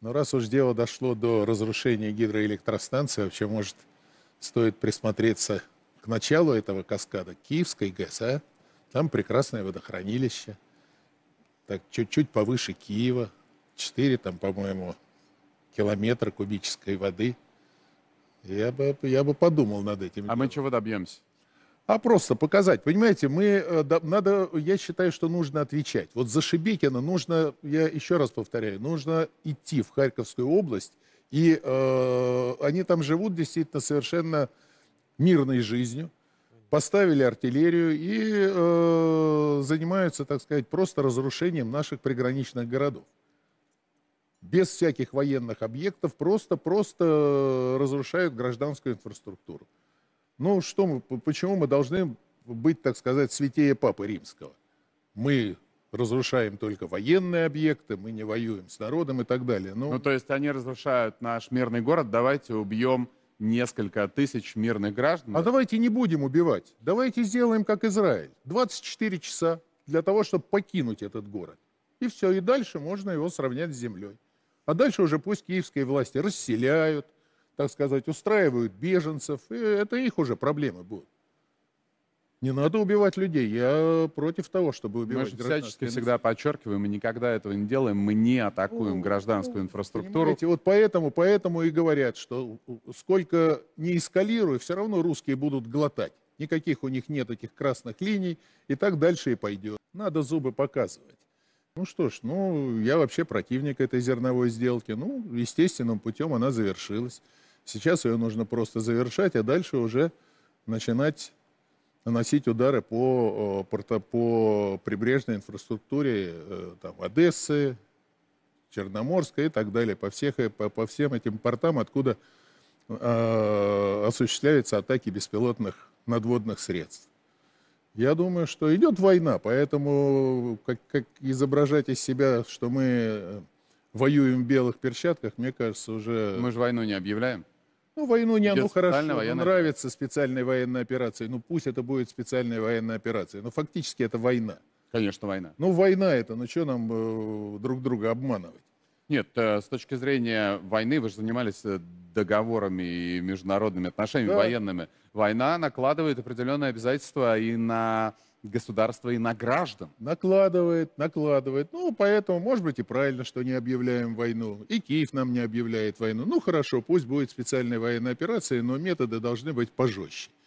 Но раз уж дело дошло до разрушения гидроэлектростанции, вообще, может, стоит присмотреться к началу этого каскада, Киевской ГЭС, а? Там прекрасное водохранилище. Так, чуть-чуть повыше Киева. четыре там, по-моему, километра кубической воды. Я бы, я бы подумал над этим. А делом. мы чего добьемся? а просто показать. Понимаете, мы, э, да, надо, я считаю, что нужно отвечать. Вот за Шебекина нужно, я еще раз повторяю, нужно идти в Харьковскую область, и э, они там живут действительно совершенно мирной жизнью, поставили артиллерию и э, занимаются, так сказать, просто разрушением наших приграничных городов. Без всяких военных объектов просто-просто э, разрушают гражданскую инфраструктуру. Ну, что мы, почему мы должны быть, так сказать, святее Папы Римского? Мы разрушаем только военные объекты, мы не воюем с народом и так далее. Но... Ну, ну, то есть они разрушают наш мирный город, давайте убьем несколько тысяч мирных граждан. А давайте не будем убивать, давайте сделаем как Израиль. 24 часа для того, чтобы покинуть этот город. И все, и дальше можно его сравнять с землей. А дальше уже пусть киевские власти расселяют, так сказать, устраивают беженцев, и это их уже проблемы будут. Не надо убивать людей. Я против того, чтобы убивать Мы всячески всегда подчеркиваем, мы никогда этого не делаем, мы не атакуем ну, гражданскую ну, инфраструктуру. Вот поэтому, поэтому и говорят, что сколько не эскалируй, все равно русские будут глотать. Никаких у них нет этих красных линий, и так дальше и пойдет. Надо зубы показывать. Ну что ж, ну я вообще противник этой зерновой сделки. Ну, естественным путем она завершилась. Сейчас ее нужно просто завершать, а дальше уже начинать наносить удары по, порто, по прибрежной инфраструктуре э, там, Одессы, Черноморска и так далее, по, всех, э, по, по всем этим портам, откуда э, осуществляются атаки беспилотных надводных средств. Я думаю, что идет война, поэтому как, как изображать из себя, что мы э, воюем в белых перчатках, мне кажется, уже... Мы же войну не объявляем. Ну, войну не, ну хорошо, военная... нравится специальная военная операция, ну пусть это будет специальная военная операция, но фактически это война. Конечно, война. Ну, война это, ну что нам э, друг друга обманывать? Нет, э, с точки зрения войны, вы же занимались э, договорами и международными отношениями, да. военными. Война накладывает определенные обязательства и на государства и на граждан. Накладывает, накладывает. Ну, поэтому, может быть, и правильно, что не объявляем войну. И Киев нам не объявляет войну. Ну, хорошо, пусть будет специальная военная операция, но методы должны быть пожестче.